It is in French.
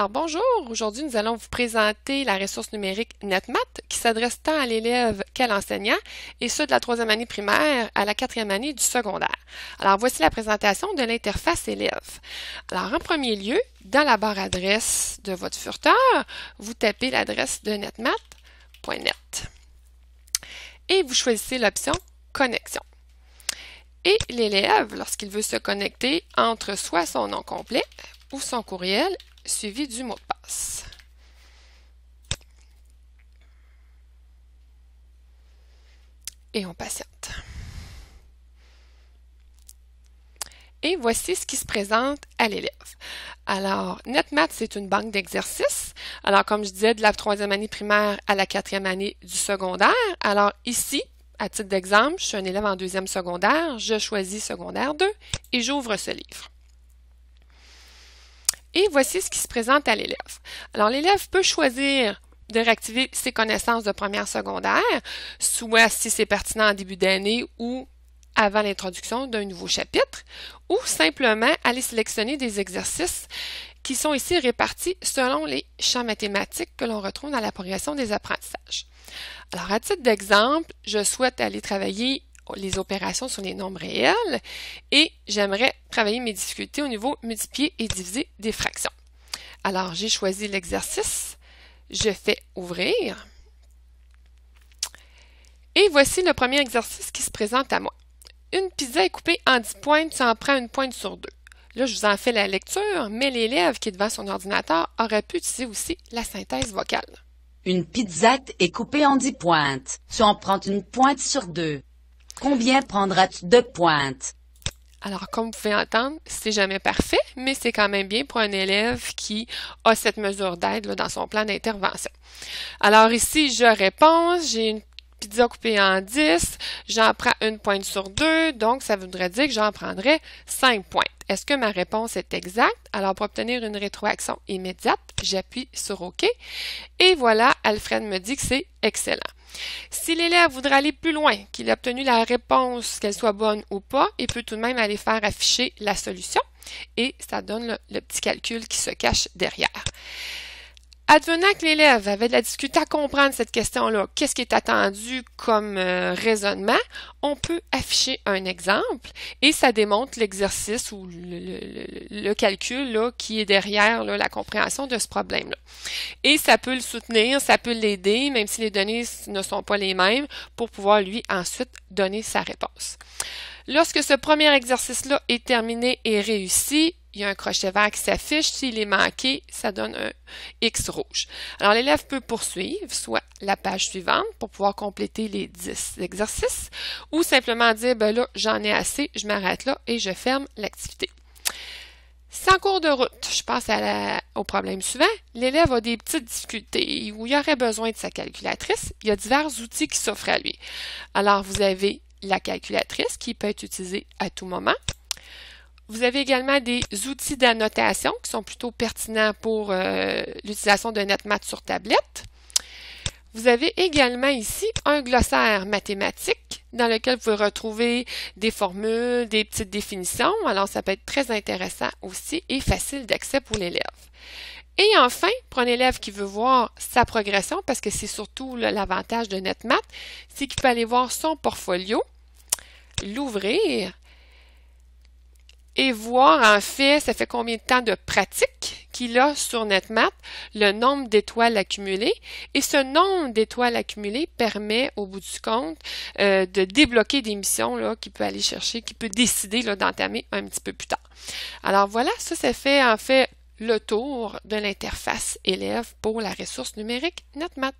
Alors bonjour, aujourd'hui nous allons vous présenter la ressource numérique NetMath qui s'adresse tant à l'élève qu'à l'enseignant et ceux de la troisième année primaire à la quatrième année du secondaire. Alors voici la présentation de l'interface élève. Alors en premier lieu, dans la barre adresse de votre furteur, vous tapez l'adresse de netmath.net et vous choisissez l'option Connexion. Et l'élève, lorsqu'il veut se connecter, entre soit son nom complet ou son courriel suivi du mot de passe. Et on patiente. Et voici ce qui se présente à l'élève. Alors, NetMath, c'est une banque d'exercices. Alors, comme je disais, de la troisième année primaire à la quatrième année du secondaire. Alors, ici, à titre d'exemple, je suis un élève en deuxième secondaire, je choisis secondaire 2 et j'ouvre ce livre. Et voici ce qui se présente à l'élève. Alors, l'élève peut choisir de réactiver ses connaissances de première secondaire, soit si c'est pertinent en début d'année ou avant l'introduction d'un nouveau chapitre, ou simplement aller sélectionner des exercices qui sont ici répartis selon les champs mathématiques que l'on retrouve dans la progression des apprentissages. Alors, à titre d'exemple, je souhaite aller travailler les opérations sur les nombres réels et j'aimerais travailler mes difficultés au niveau multiplier et diviser des fractions. Alors, j'ai choisi l'exercice, je fais ouvrir. Et voici le premier exercice qui se présente à moi. Une pizza est coupée en dix pointes, tu en prend une pointe sur deux. Là, je vous en fais la lecture, mais l'élève qui est devant son ordinateur aurait pu utiliser aussi la synthèse vocale. Une pizza est coupée en dix pointes. Tu en prends une pointe sur deux. Combien prendras-tu de pointes? Alors, comme vous pouvez entendre, c'est jamais parfait, mais c'est quand même bien pour un élève qui a cette mesure d'aide dans son plan d'intervention. Alors ici, je réponds, j'ai une pizza coupée en 10, j'en prends une pointe sur deux, donc ça voudrait dire que j'en prendrais cinq points. Est-ce que ma réponse est exacte? Alors, pour obtenir une rétroaction immédiate, j'appuie sur OK. Et voilà, Alfred me dit que c'est excellent. Si l'élève voudrait aller plus loin, qu'il a obtenu la réponse, qu'elle soit bonne ou pas, il peut tout de même aller faire afficher la solution et ça donne le, le petit calcul qui se cache derrière. Advenant que l'élève avait de la difficulté à comprendre cette question-là, qu'est-ce qui est attendu comme euh, raisonnement, on peut afficher un exemple et ça démontre l'exercice ou le, calcul qui est derrière la compréhension de ce problème-là. Et ça peut le soutenir, ça peut l'aider, même si les données ne sont pas les mêmes, pour pouvoir lui ensuite donner sa réponse. Lorsque ce premier exercice-là est terminé et réussi, il y a un crochet vert qui s'affiche. S'il est manqué, ça donne un X rouge. Alors, l'élève peut poursuivre, soit la page suivante pour pouvoir compléter les 10 exercices, ou simplement dire, ben là, j'en ai assez, je m'arrête là et je ferme l'activité. Sans cours de route, je passe au problème suivant, l'élève a des petites difficultés où il aurait besoin de sa calculatrice, il y a divers outils qui s'offrent à lui. Alors, vous avez la calculatrice qui peut être utilisée à tout moment, vous avez également des outils d'annotation qui sont plutôt pertinents pour euh, l'utilisation de NetMath sur tablette. Vous avez également ici un glossaire mathématique dans lequel vous pouvez des formules, des petites définitions. Alors, ça peut être très intéressant aussi et facile d'accès pour l'élève. Et enfin, pour un élève qui veut voir sa progression, parce que c'est surtout l'avantage de NetMath, c'est qu'il peut aller voir son portfolio, l'ouvrir et voir en fait, ça fait combien de temps de pratique qu'il a sur NetMath, le nombre d'étoiles accumulées. Et ce nombre d'étoiles accumulées permet, au bout du compte, euh, de débloquer des missions qu'il peut aller chercher, qu'il peut décider d'entamer un petit peu plus tard. Alors voilà, ça, ça fait en fait le tour de l'interface élève pour la ressource numérique NetMath.